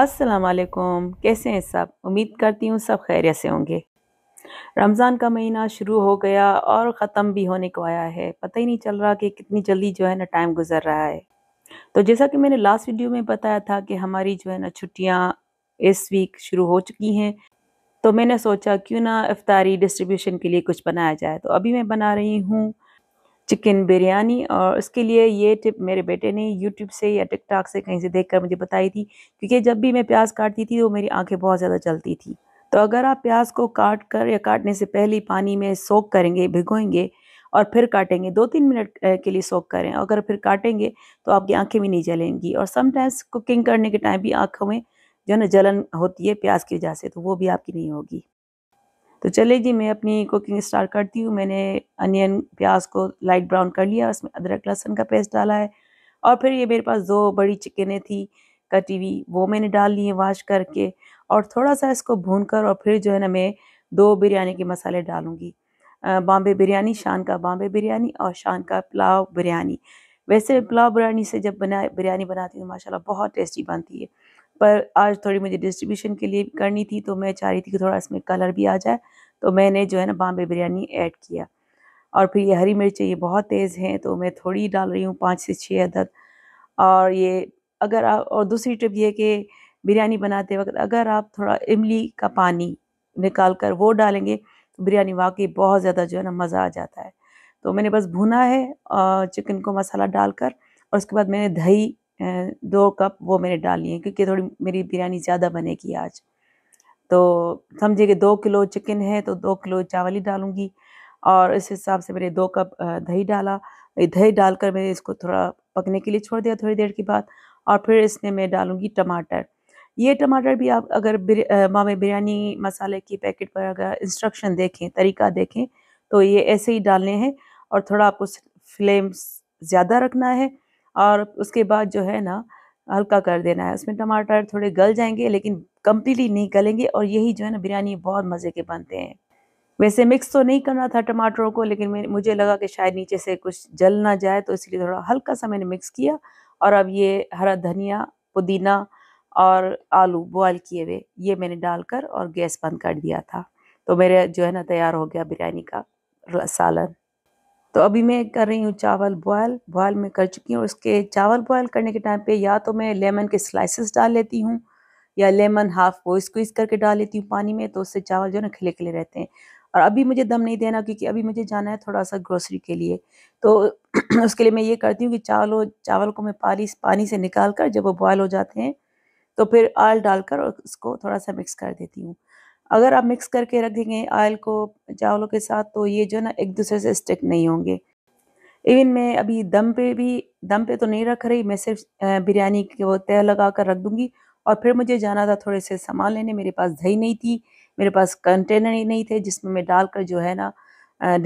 अस्सलाम वालेकुम कैसे हैं सब उम्मीद करती हूँ सब खैरियत से होंगे रमज़ान का महीना शुरू हो गया और ख़त्म भी होने को आया है पता ही नहीं चल रहा कि कितनी जल्दी जो है ना टाइम गुजर रहा है तो जैसा कि मैंने लास्ट वीडियो में बताया था कि हमारी जो है ना छुट्टियाँ इस वीक शुरू हो चुकी हैं तो मैंने सोचा क्यों ना इफ्तारी डिस्ट्रीब्यूशन के लिए कुछ बनाया जाए तो अभी मैं बना रही हूँ चिकन बिरयानी और उसके लिए ये टिप मेरे बेटे ने यूट्यूब से या टिकटॉक से कहीं से देखकर मुझे बताई थी क्योंकि जब भी मैं प्याज काटती थी तो मेरी आंखें बहुत ज़्यादा चलती थी तो अगर आप प्याज को काट कर या काटने से पहले पानी में सोख करेंगे भिगोएंगे और फिर काटेंगे दो तीन मिनट के लिए सोख करें अगर फिर काटेंगे तो आपकी आंखें भी नहीं जलेंगी और समटाइम्स कुकिंग करने के टाइम भी आँखों में जो है ना जलन होती है प्याज की वजह से तो वो भी आपकी नहीं होगी तो चले जी मैं अपनी कुकिंग स्टार्ट करती हूँ मैंने अनियन प्याज को लाइट ब्राउन कर लिया उसमें अदरक लहसुन का पेस्ट डाला है और फिर ये मेरे पास दो बड़ी चिकनें थी कटी हुई वो मैंने डाल ली है वाश करके और थोड़ा सा इसको भून कर और फिर जो है ना मैं दो बिरयानी के मसाले डालूँगी बॉम्बे बिरयानी शान का बॉम्बे बिरयानी और शान का पुलाव बिरयानी वैसे पुलाव बिरयानी से जब बना बिरयानी बनाती हूँ माशाल्लाह बहुत टेस्टी बनती है पर आज थोड़ी मुझे डिस्ट्रीब्यूशन के लिए करनी थी तो मैं चाह रही थी कि थोड़ा इसमें कलर भी आ जाए तो मैंने जो है ना बॉम्बे बिरयानी ऐड किया और फिर ये हरी मिर्चें ये बहुत तेज़ हैं तो मैं थोड़ी डाल रही हूँ पाँच से छः अदद और ये अगर आप और दूसरी टिप ये कि बिरयानी बनाते वक्त अगर आप थोड़ा इमली का पानी निकाल कर वो डालेंगे तो बिरयानी वाकई बहुत ज़्यादा जो है ना मज़ा आ जाता है तो मैंने बस भुना है चिकन को मसाला डालकर और उसके बाद मैंने दही दो कप वो मैंने डाली हैं क्योंकि थोड़ी मेरी बिरयानी ज़्यादा बनेगी आज तो समझिए कि दो किलो चिकन है तो दो किलो चावल ही डालूँगी और इस हिसाब से मैंने दो कप दही डाला दही डालकर मैंने इसको थोड़ा पकने के लिए छोड़ दिया थोड़ी देर के बाद और फिर इसमें मैं डालूँगी टमाटर ये टमाटर भी आप अगर मामे बिरयानी मसाले की पैकेट पर अगर इंस्ट्रक्शन देखें तरीका देखें तो ये ऐसे ही डालने हैं और थोड़ा आपको फ्लेम ज़्यादा रखना है और उसके बाद जो है ना हल्का कर देना है उसमें टमाटर थोड़े गल जाएंगे लेकिन कम्प्लीटली नहीं गलेंगे और यही जो है ना बिरयानी बहुत मज़े के बनते हैं वैसे मिक्स तो नहीं करना था टमाटरों को लेकिन मुझे लगा कि शायद नीचे से कुछ जल ना जाए तो इसलिए थोड़ा हल्का सा मैंने मिक्स किया और अब ये हरा धनिया पुदीना और आलू बॉयल किए हुए ये मैंने डालकर और गैस बंद कर दिया था तो मेरे जो है ना तैयार हो गया बिरयानी का सालन तो अभी मैं कर रही हूँ चावल बॉयल बॉयल में कर चुकी हूँ उसके चावल बॉयल करने के टाइम पे या तो मैं लेमन के स्लाइसेस डाल लेती हूँ या लेमन हाफ वो स्क्वीज़ करके डाल लेती हूँ पानी में तो उससे चावल जो है ना खिले खिले रहते हैं और अभी मुझे दम नहीं देना क्योंकि अभी मुझे जाना है थोड़ा सा ग्रोसरी के लिए तो उसके लिए मैं ये करती हूँ कि चावलों चावल को मैं पानी पानी से निकाल कर जब वो बॉयल हो जाते हैं तो फिर आल डालकर उसको थोड़ा सा मिक्स कर देती हूँ अगर आप मिक्स करके रख देंगे आयल को चावलों के साथ तो ये जो ना एक दूसरे से स्टिक नहीं होंगे इवन मैं अभी दम पे भी दम पे तो नहीं रख रही मैं सिर्फ बिरयानी के वो तह लगा कर रख दूंगी और फिर मुझे जाना था थोड़े से सामान लेने मेरे पास दही नहीं थी मेरे पास कंटेनर ही नहीं थे जिसमें मैं डालकर जो है ना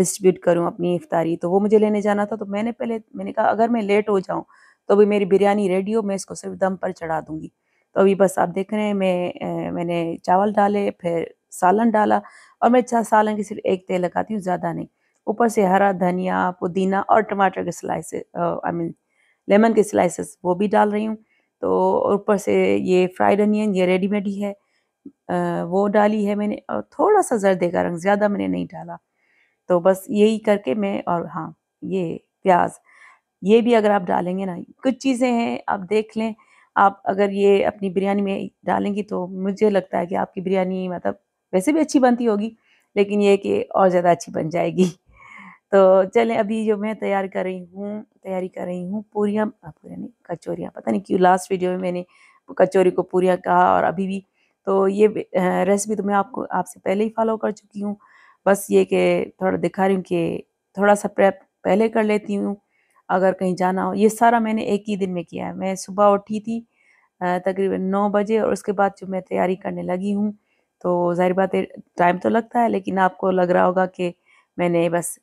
डिस्ट्रीब्यूट करूँ अपनी इफ्तारी तो वो मुझे लेने जाना था तो मैंने पहले मैंने कहा अगर मैं लेट हो जाऊँ तो भी मेरी बिरयानी रेडी हो मैं इसको सिर्फ दम पर चढ़ा दूंगी तो अभी बस आप देख रहे हैं मैं मैंने चावल डाले फिर सालन डाला और मैं सालन की सिर्फ एक तेल लगाती हूँ ज़्यादा नहीं ऊपर से हरा धनिया पुदीना और टमाटर के स्लाइसेस आई मीन लेमन के स्लाइसेस वो भी डाल रही हूँ तो ऊपर से ये फ्राइड अनियन ये रेडीमेड ही है आ, वो डाली है मैंने और थोड़ा सा जर्दे का रंग ज़्यादा मैंने नहीं डाला तो बस यही करके मैं और हाँ ये प्याज ये भी अगर आप डालेंगे ना कुछ चीज़ें हैं आप देख लें आप अगर ये अपनी बिरयानी में डालेंगी तो मुझे लगता है कि आपकी बिरयानी मतलब वैसे भी अच्छी बनती होगी लेकिन ये कि और ज़्यादा अच्छी बन जाएगी तो चलें अभी जो मैं तैयार कर रही हूँ तैयारी कर रही हूँ पूरियाँ पूरी कचौरियाँ पता नहीं क्यों लास्ट वीडियो में मैंने कचौरी को पूरियाँ कहा और अभी भी तो ये रेसिपी तो मैं आपको आपसे पहले ही फॉलो कर चुकी हूँ बस ये कि थोड़ा दिखा रही हूँ कि थोड़ा सा प्रेप पहले कर लेती हूँ अगर कहीं जाना हो ये सारा मैंने एक ही दिन में किया है मैं सुबह उठी थी तकरीबन नौ बजे और उसके बाद जो मैं तैयारी करने लगी हूँ तो ज़ाहिर बात है टाइम तो लगता है लेकिन आपको लग रहा होगा कि मैंने बस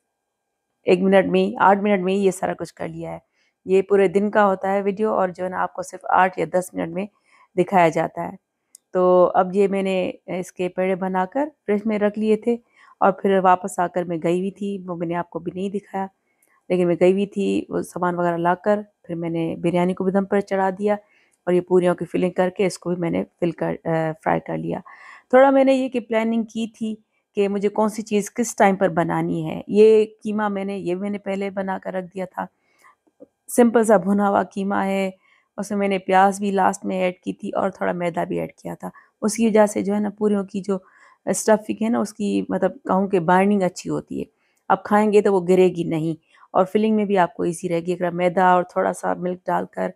एक मिनट में आठ मिनट में ही ये सारा कुछ कर लिया है ये पूरे दिन का होता है वीडियो और जो है ना आपको सिर्फ आठ या दस मिनट में दिखाया जाता है तो अब ये मैंने इसके पेड़े बनाकर फ्रिज में रख लिए थे और फिर वापस आकर मैं गई हुई थी वो मैंने आपको भी नहीं दिखाया लेकिन मैं गई हुई थी वो सामान वगैरह ला कर फिर मैंने बिरयानी को भी दम पर चढ़ा दिया और ये पूरियों की फिलिंग करके इसको भी मैंने फिल कर फ्राई कर लिया थोड़ा मैंने ये कि प्लानिंग की थी कि मुझे कौन सी चीज़ किस टाइम पर बनानी है ये कीमा मैंने ये मैंने पहले बना कर रख दिया था सिंपल सा भुना हुआ कीमा है उसमें मैंने प्याज भी लास्ट में ऐड की थी और थोड़ा मैदा भी ऐड किया था उसकी वजह से जो है ना पूरियों की जो स्टफिंग है ना उसकी मतलब कहूँ कि बाइंडिंग अच्छी होती है अब खाएंगे तो वो गिरेगी नहीं और फिलिंग में भी आपको ईजी रहेगी अगर मैदा और थोड़ा सा मिल्क डालकर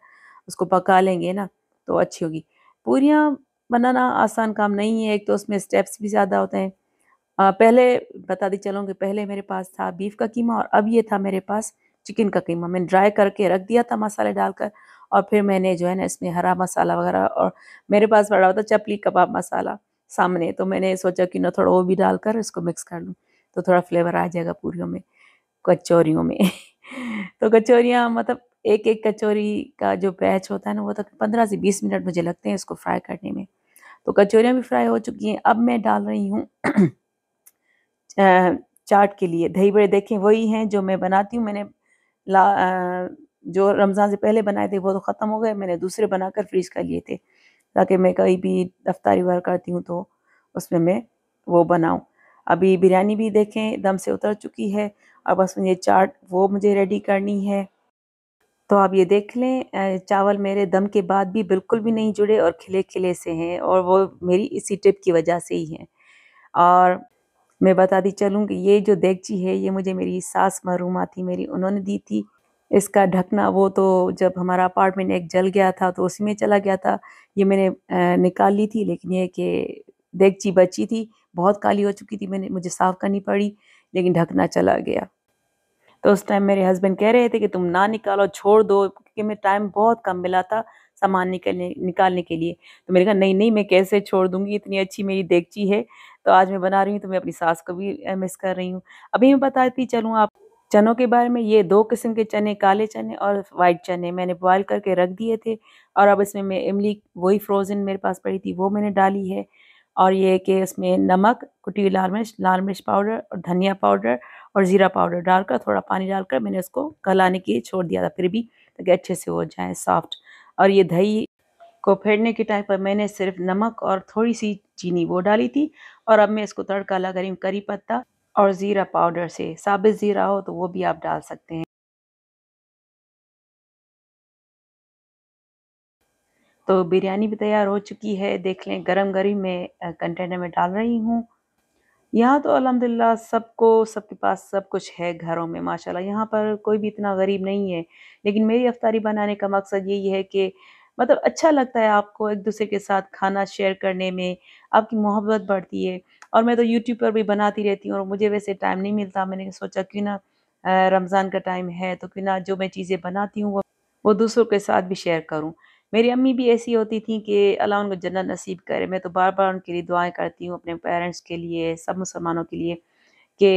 उसको पका लेंगे ना तो अच्छी होगी पूरियाँ बनाना आसान काम नहीं है एक तो उसमें स्टेप्स भी ज़्यादा होते हैं आ, पहले बता दी चलो कि पहले मेरे पास था बीफ का कीमा और अब ये था मेरे पास चिकन का कीमा मैंने ड्राई करके रख दिया था मसाले डालकर और फिर मैंने जो है ना इसमें हरा मसाला वगैरह और मेरे पास पड़ा होता चपली कबाब मसाला सामने तो मैंने सोचा कि ना थोड़ा वो भी डालकर इसको मिक्स कर लूँ तो थोड़ा फ्लेवर आ जाएगा पूरी में कचौरियों में तो कचौरियाँ मतलब एक एक कचौरी का जो बैच होता है ना वो तक पंद्रह से बीस मिनट मुझे लगते हैं इसको फ्राई करने में तो कचौरियाँ भी फ्राई हो चुकी हैं अब मैं डाल रही हूँ चाट के लिए दही बड़े देखें वही हैं जो मैं बनाती हूँ मैंने ला जो रमज़ान से पहले बनाए थे वो तो ख़त्म हो गए मैंने दूसरे बनाकर फ्रीज कर लिए थे ताकि मैं कहीं भी रफ्तारी वार करती हूँ तो उसमें मैं वो बनाऊँ अभी बिरयानी भी देखें दम से उतर चुकी है और बस मुझे चाट वो मुझे रेडी करनी है तो आप ये देख लें चावल मेरे दम के बाद भी बिल्कुल भी नहीं जुड़े और खिले खिले से हैं और वो मेरी इसी टिप की वजह से ही हैं और मैं बताती चलूँ कि ये जो देगची है ये मुझे मेरी सास महरूमा थी मेरी उन्होंने दी थी इसका ढकना वो तो जब हमारा अपार्टमेंट एक जल गया था तो उसी में चला गया था ये मैंने निकाल ली थी लेकिन ये कि देगची बची थी बहुत काली हो चुकी थी मैंने मुझे साफ़ करनी पड़ी लेकिन ढकना चला गया तो उस टाइम मेरे हस्बैंड कह रहे थे कि तुम ना निकालो छोड़ दो क्योंकि मैं टाइम बहुत कम मिला था सामान निकलने निकालने के लिए तो मैंने कहा नहीं नहीं मैं कैसे छोड़ दूंगी इतनी अच्छी मेरी देखची है तो आज मैं बना रही हूँ तो मैं अपनी सास को भी मिस कर रही हूँ अभी मैं बताती चलूँ आप चनों के बारे में ये दो किस्म के चने काले चने और वाइट चने मैंने बॉयल करके रख दिए थे और अब इसमें मैं इमली वही फ्रोज़न मेरे पास पड़ी थी वो मैंने डाली है और ये कि इसमें नमक कुटी हुई लाल मिर्च लाल मिर्च पाउडर और धनिया पाउडर और ज़ीरा पाउडर डालकर थोड़ा पानी डालकर मैंने उसको गलाने के लिए छोड़ दिया था फिर भी ताकि अच्छे से हो जाए सॉफ्ट और ये दही को फेड़ने के टाइम पर मैंने सिर्फ नमक और थोड़ी सी चीनी वो डाली थी और अब मैं इसको तड़का लगा रही हूँ करी पत्ता और ज़ीरा पाउडर से साबित ज़ीरा हो तो वो भी आप डाल सकते हैं तो बिरयानी भी तैयार हो चुकी है देख लें गरम गरी में कंटेनर में डाल रही हूँ यहाँ तो अलहमदिल्ला सबको सबके पास सब कुछ है घरों में माशाल्लाह यहाँ पर कोई भी इतना गरीब नहीं है लेकिन मेरी अफ्तारी बनाने का मकसद यही है कि मतलब अच्छा लगता है आपको एक दूसरे के साथ खाना शेयर करने में आपकी मोहब्बत बढ़ती है और मैं तो यूट्यूब पर भी बनाती रहती हूँ और मुझे वैसे टाइम नहीं मिलता मैंने सोचा क्यों ना रमज़ान का टाइम है तो क्यों ना जो मैं चीज़ें बनाती हूँ वो वो दूसरों के साथ भी शेयर करूँ मेरी अम्मी भी ऐसी होती थी कि अल्लाह उनको जन्नत नसीब करे मैं तो बार बार उनके लिए दुआएं करती हूँ अपने पेरेंट्स के लिए सब मुसलमानों के लिए कि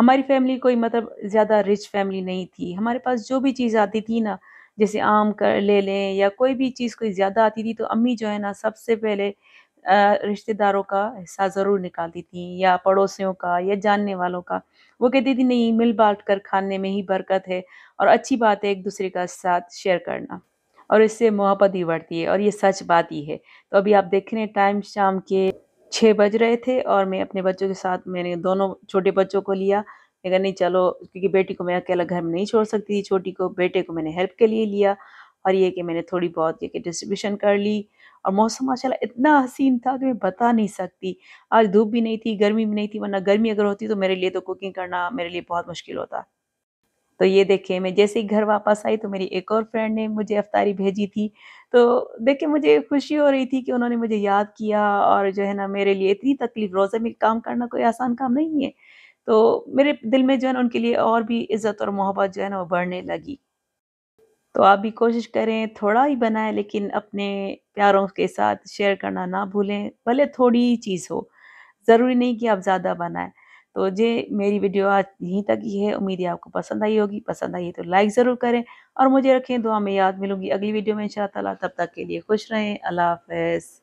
हमारी फैमिली कोई मतलब ज़्यादा रिच फैमिली नहीं थी हमारे पास जो भी चीज़ आती थी ना जैसे आम कर ले लें या कोई भी चीज़ कोई ज़्यादा आती थी तो अम्मी जो है ना सबसे पहले रिश्तेदारों का हिस्सा ज़रूर निकालती थी या पड़ोसियों का या जानने वालों का वो कहती थी नहीं मिल बांट कर खाने में ही बरकत है और अच्छी बात है एक दूसरे का साथ शेयर करना और इससे मोहब्बत भी बढ़ती है और ये सच बात ही है तो अभी आप देख रहे हैं टाइम शाम के छः बज रहे थे और मैं अपने बच्चों के साथ मैंने दोनों छोटे बच्चों को लिया मैं कहा नहीं चलो क्योंकि बेटी को मैं अकेला घर में नहीं छोड़ सकती थी छोटी को बेटे को मैंने हेल्प के लिए लिया और ये कि मैंने थोड़ी बहुत ये कि डिस्ट्रीब्यूशन कर ली और मौसम माशाल्लाह इतना हसीन था कि मैं बता नहीं सकती आज धूप भी नहीं थी गर्मी भी नहीं थी वरना गर्मी अगर होती तो मेरे लिए तो कुकिंग करना मेरे लिए बहुत मुश्किल होता तो ये देखे मैं जैसे ही घर वापस आई तो मेरी एक और फ्रेंड ने मुझे अफ्तारी भेजी थी तो देखिए मुझे खुशी हो रही थी कि उन्होंने मुझे याद किया और जो है ना मेरे लिए इतनी तकलीफ रोज़े में काम करना कोई आसान काम नहीं है तो मेरे दिल में जो है ना उनके लिए और भी इज़्ज़त और मोहब्बत जो है ना वो बढ़ने लगी तो आप भी कोशिश करें थोड़ा ही बनाएं लेकिन अपने प्यारों के साथ शेयर करना ना भूलें भले थोड़ी ही चीज़ हो ज़रूरी नहीं कि आप ज़्यादा बनाएं तो जे मेरी वीडियो आज यहीं तक ही है उम्मीद है आपको पसंद आई होगी पसंद आई है तो लाइक ज़रूर करें और मुझे रखें दुआ में याद मिलूंगी अगली वीडियो में इन तब तक के लिए खुश रहें अल्लाह हाफिज